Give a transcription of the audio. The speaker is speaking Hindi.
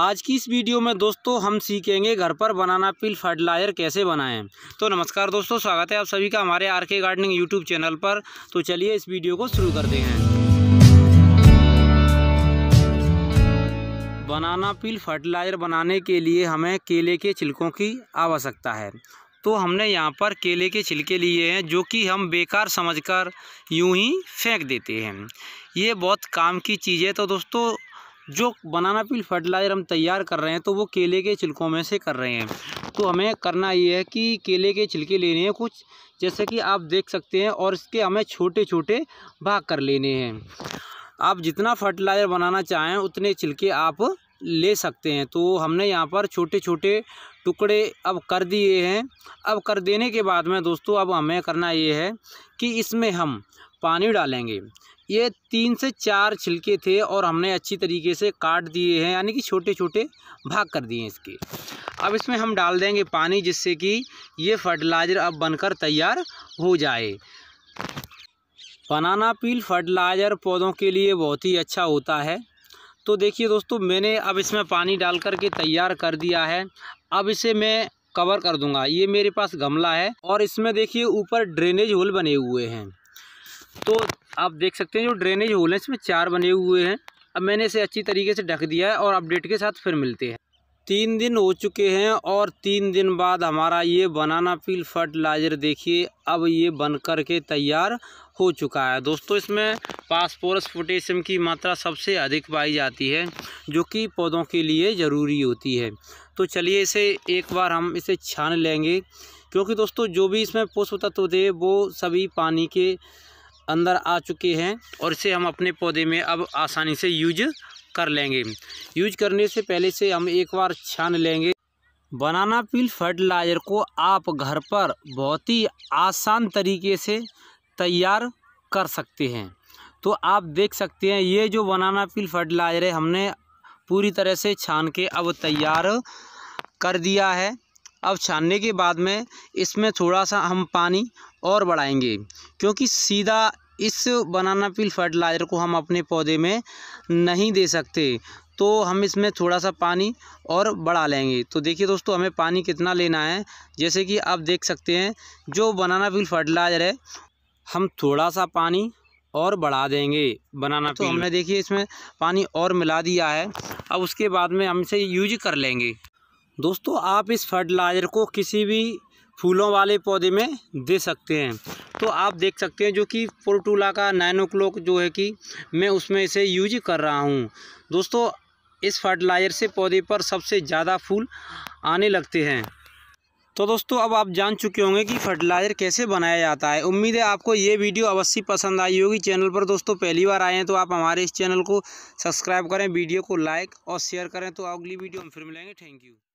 आज की इस वीडियो में दोस्तों हम सीखेंगे घर पर बनाना पिल फर्टिलाइज़र कैसे बनाएं तो नमस्कार दोस्तों स्वागत है आप सभी का हमारे आर के गार्डनिंग यूट्यूब चैनल पर तो चलिए इस वीडियो को शुरू करते हैं बनाना पिल फर्टिलाइज़र बनाने के लिए हमें केले के छिलकों की आवश्यकता है तो हमने यहाँ पर केले के छिलके लिए हैं जो कि हम बेकार समझकर यूं ही फेंक देते हैं ये बहुत काम की चीज़ है तो दोस्तों जो बनाना पील फर्टिलाइज़र हम तैयार कर रहे हैं तो वो केले के छिलकों में से कर रहे हैं तो हमें करना ये है कि केले के छिलके लेने हैं कुछ जैसे कि आप देख सकते हैं और इसके हमें छोटे छोटे भाग कर लेने हैं आप जितना फर्टिलाइज़र बनाना चाहें उतने छिलके आप ले सकते हैं तो हमने यहाँ पर छोटे छोटे टुकड़े अब कर दिए हैं अब कर देने के बाद में दोस्तों अब हमें करना ये है कि इसमें हम पानी डालेंगे ये तीन से चार छिलके थे और हमने अच्छी तरीके से काट दिए हैं यानी कि छोटे छोटे भाग कर दिए हैं इसके अब इसमें हम डाल देंगे पानी जिससे कि ये फर्टिलाइज़र अब बनकर तैयार हो जाए बनाना पील फर्टिलाइज़र पौधों के लिए बहुत ही अच्छा होता है तो देखिए दोस्तों मैंने अब इसमें पानी डाल कर के तैयार कर दिया है अब इसे मैं कवर कर दूंगा ये मेरे पास गमला है और इसमें देखिए ऊपर ड्रेनेज होल बने हुए हैं तो आप देख सकते हैं जो ड्रेनेज होल है इसमें चार बने हुए हैं अब मैंने इसे अच्छी तरीके से ढक दिया है और अपडेट के साथ फिर मिलते हैं तीन दिन हो चुके हैं और तीन दिन बाद हमारा ये बनाना पील फर्टिलाइज़र देखिए अब ये बन कर के तैयार हो चुका है दोस्तों इसमें पासपोरस पोटेशियम की मात्रा सबसे अधिक पाई जाती है जो कि पौधों के लिए ज़रूरी होती है तो चलिए इसे एक बार हम इसे छान लेंगे क्योंकि दोस्तों जो भी इसमें पुष्प तत्व थे वो सभी पानी के अंदर आ चुके हैं और इसे हम अपने पौधे में अब आसानी से यूज कर लेंगे यूज करने से पहले से हम एक बार छान लेंगे बनाना पील फर्टिलाइज़र को आप घर पर बहुत ही आसान तरीके से तैयार कर सकते हैं तो आप देख सकते हैं ये जो बनाना पील फर्टिलाइज़र है हमने पूरी तरह से छान के अब तैयार कर दिया है अब छानने के बाद में इसमें थोड़ा सा हम पानी और बढ़ाएंगे क्योंकि सीधा इस बनाना पील फर्टिलाइज़र को हम अपने पौधे में नहीं दे सकते तो हम इसमें थोड़ा सा पानी और बढ़ा लेंगे तो देखिए दोस्तों हमें पानी कितना लेना है जैसे कि आप देख सकते हैं जो बनाना पील फर्टिलाइज़र है हम थोड़ा सा पानी और बढ़ा देंगे बनाना तो हमने देखिए इसमें पानी और मिला दिया है अब उसके बाद में हम इसे यूज कर लेंगे दोस्तों आप इस फर्टिलाइज़र को किसी भी फूलों वाले पौधे में दे सकते हैं तो आप देख सकते हैं जो कि पोर्टूला का नाइन ओ जो है कि मैं उसमें इसे यूज कर रहा हूँ दोस्तों इस फर्टिलाइज़र से पौधे पर सबसे ज़्यादा फूल आने लगते हैं तो दोस्तों अब आप जान चुके होंगे कि फर्टिलाइज़र कैसे बनाया जाता है उम्मीद है आपको ये वीडियो अवश्य पसंद आई होगी चैनल पर दोस्तों पहली बार आए हैं तो आप हमारे इस चैनल को सब्सक्राइब करें वीडियो को लाइक और शेयर करें तो अगली वीडियो हम फिर मिलेंगे थैंक यू